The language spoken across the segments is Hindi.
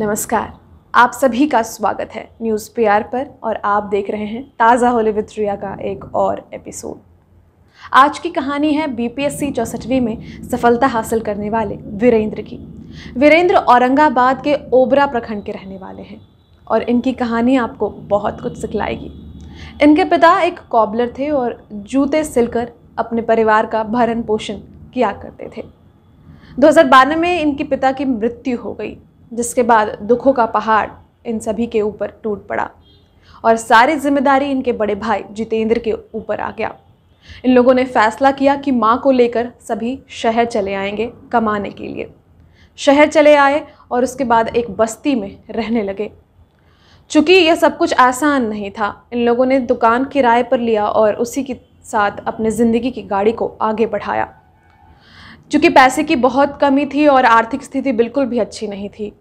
नमस्कार आप सभी का स्वागत है न्यूज़ पी पर और आप देख रहे हैं ताज़ा होली विद रिया का एक और एपिसोड आज की कहानी है बीपीएससी चौसठवीं में सफलता हासिल करने वाले वीरेंद्र की वीरेंद्र औरंगाबाद के ओबरा प्रखंड के रहने वाले हैं और इनकी कहानी आपको बहुत कुछ सिखलाएगी इनके पिता एक कॉबलर थे और जूते सिलकर अपने परिवार का भरण पोषण किया करते थे 2012 में इनके पिता की मृत्यु हो गई जिसके बाद दुखों का पहाड़ इन सभी के ऊपर टूट पड़ा और सारी जिम्मेदारी इनके बड़े भाई जितेंद्र के ऊपर आ गया इन लोगों ने फैसला किया कि माँ को लेकर सभी शहर चले आएंगे कमाने के लिए शहर चले आए और उसके बाद एक बस्ती में रहने लगे चूँकि यह सब कुछ आसान नहीं था इन लोगों ने दुकान किराए पर लिया और उसी के साथ अपने ज़िंदगी की गाड़ी को आगे बढ़ाया चूँकि पैसे की बहुत कमी थी और आर्थिक स्थिति बिल्कुल भी अच्छी नहीं थी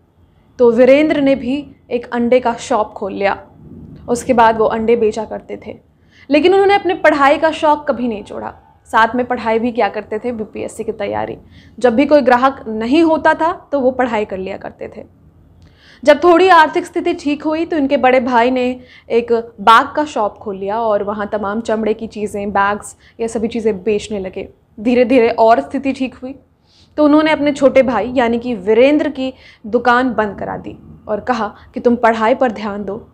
तो वीरेंद्र ने भी एक अंडे का शॉप खोल लिया उसके बाद वो अंडे बेचा करते थे लेकिन उन्होंने अपने पढ़ाई का शौक कभी नहीं छोड़ा साथ में पढ़ाई भी क्या करते थे बीपीएससी की तैयारी जब भी कोई ग्राहक नहीं होता था तो वो पढ़ाई कर लिया करते थे जब थोड़ी आर्थिक स्थिति ठीक हुई तो इनके बड़े भाई ने एक बाग का शॉप खोल लिया और वहाँ तमाम चमड़े की चीज़ें बैग्स ये सभी चीज़ें बेचने लगे धीरे धीरे और स्थिति ठीक हुई तो उन्होंने अपने छोटे भाई यानी कि वीरेंद्र की दुकान बंद करा दी और कहा कि तुम पढ़ाई पर ध्यान दो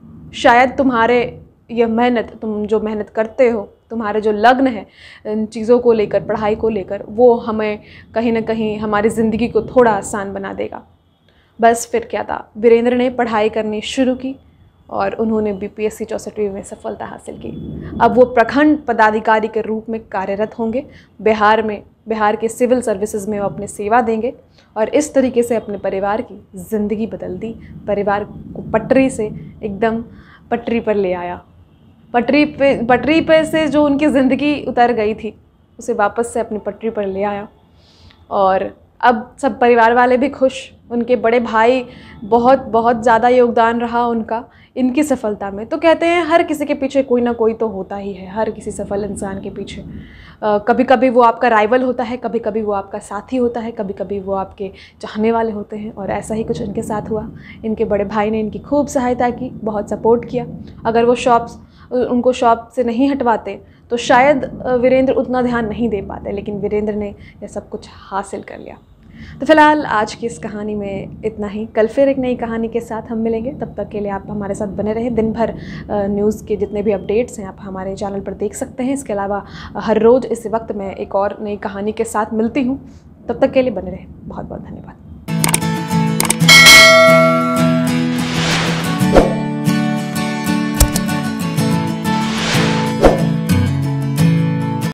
शायद तुम्हारे यह मेहनत तुम जो मेहनत करते हो तुम्हारे जो लग्न है इन चीज़ों को लेकर पढ़ाई को लेकर वो हमें कहीं ना कहीं हमारी ज़िंदगी को थोड़ा आसान बना देगा बस फिर क्या था वीरेंद्र ने पढ़ाई करनी शुरू की और उन्होंने बी पी एस सी में सफलता हासिल की अब वो प्रखंड पदाधिकारी के रूप में कार्यरत होंगे बिहार में बिहार के सिविल सर्विसेज में वो अपनी सेवा देंगे और इस तरीके से अपने परिवार की ज़िंदगी बदल दी परिवार को पटरी से एकदम पटरी पर ले आया पटरी पे पटरी पे से जो उनकी ज़िंदगी उतर गई थी उसे वापस से अपनी पटरी पर ले आया और अब सब परिवार वाले भी खुश उनके बड़े भाई बहुत बहुत ज़्यादा योगदान रहा उनका इनकी सफलता में तो कहते हैं हर किसी के पीछे कोई ना कोई तो होता ही है हर किसी सफल इंसान के पीछे आ, कभी कभी वो आपका राइवल होता है कभी कभी वो आपका साथी होता है कभी कभी वो आपके चाहने वाले होते हैं और ऐसा ही कुछ इनके साथ हुआ इनके बड़े भाई ने इनकी खूब सहायता की बहुत सपोर्ट किया अगर वो शॉप्स उनको शॉप से नहीं हटवाते तो शायद वीरेंद्र उतना ध्यान नहीं दे पाते लेकिन वीरेंद्र ने यह सब कुछ हासिल कर लिया तो फिलहाल आज की इस कहानी में इतना ही कल फिर एक नई कहानी के साथ हम मिलेंगे तब तक के लिए आप हमारे साथ बने रहें दिन भर न्यूज़ के जितने भी अपडेट्स हैं आप हमारे चैनल पर देख सकते हैं इसके अलावा हर रोज़ इस वक्त मैं एक और नई कहानी के साथ मिलती हूँ तब तक के लिए बने रहें बहुत बहुत धन्यवाद